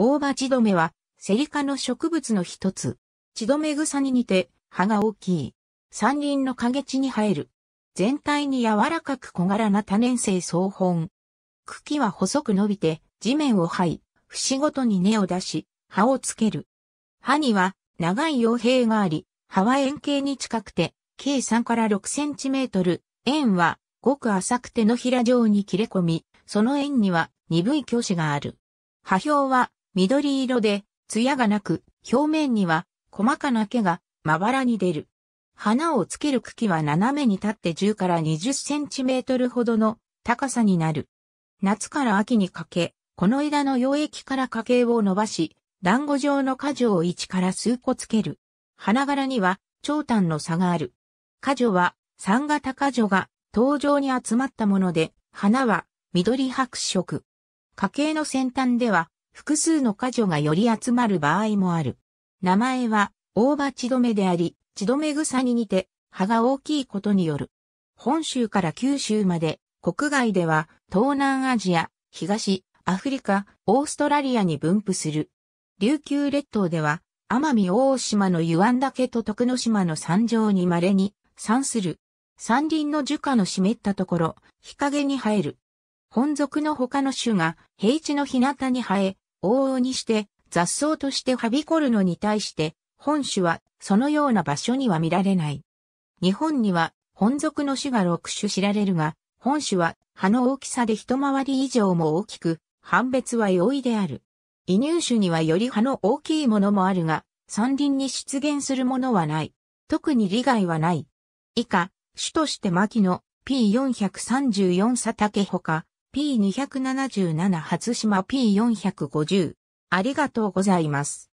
大葉地止めは、セリ科の植物の一つ。地止め草に似て、葉が大きい。山林の陰地に生える。全体に柔らかく小柄な多年生草本。茎は細く伸びて、地面を這い、節ごとに根を出し、葉をつける。葉には、長い傭兵があり、葉は円形に近くて、計3から6センチメートル、円は、ごく浅く手のひら状に切れ込み、その円には鈍い鋸子がある。葉表は緑色で、艶がなく、表面には細かな毛がまばらに出る。花をつける茎は斜めに立って10から20センチメートルほどの高さになる。夏から秋にかけ、この枝の溶液から花茎を伸ばし、団子状の果樹を1から数個つける。花柄には長短の差がある。果樹は三型果樹が頭上に集まったもので、花は緑白色。花茎の先端では複数の箇女がより集まる場合もある。名前は、大葉千止めであり、血止め草に似て、葉が大きいことによる。本州から九州まで、国外では、東南アジア、東、アフリカ、オーストラリアに分布する。琉球列島では、奄美大島の湯湾岳と徳之島の山上に稀に産する。山林の樹下の湿ったところ、日陰に生える。本属の他の種が平地の日向に生え、往々にして雑草としてはびこるのに対して、本種はそのような場所には見られない。日本には本属の種が6種知られるが、本種は葉の大きさで一回り以上も大きく、判別は容易である。移入種にはより葉の大きいものもあるが、山林に出現するものはない。特に利害はない。以下、種として牧野 P434 佐竹ほか、P277 初島 P450。ありがとうございます。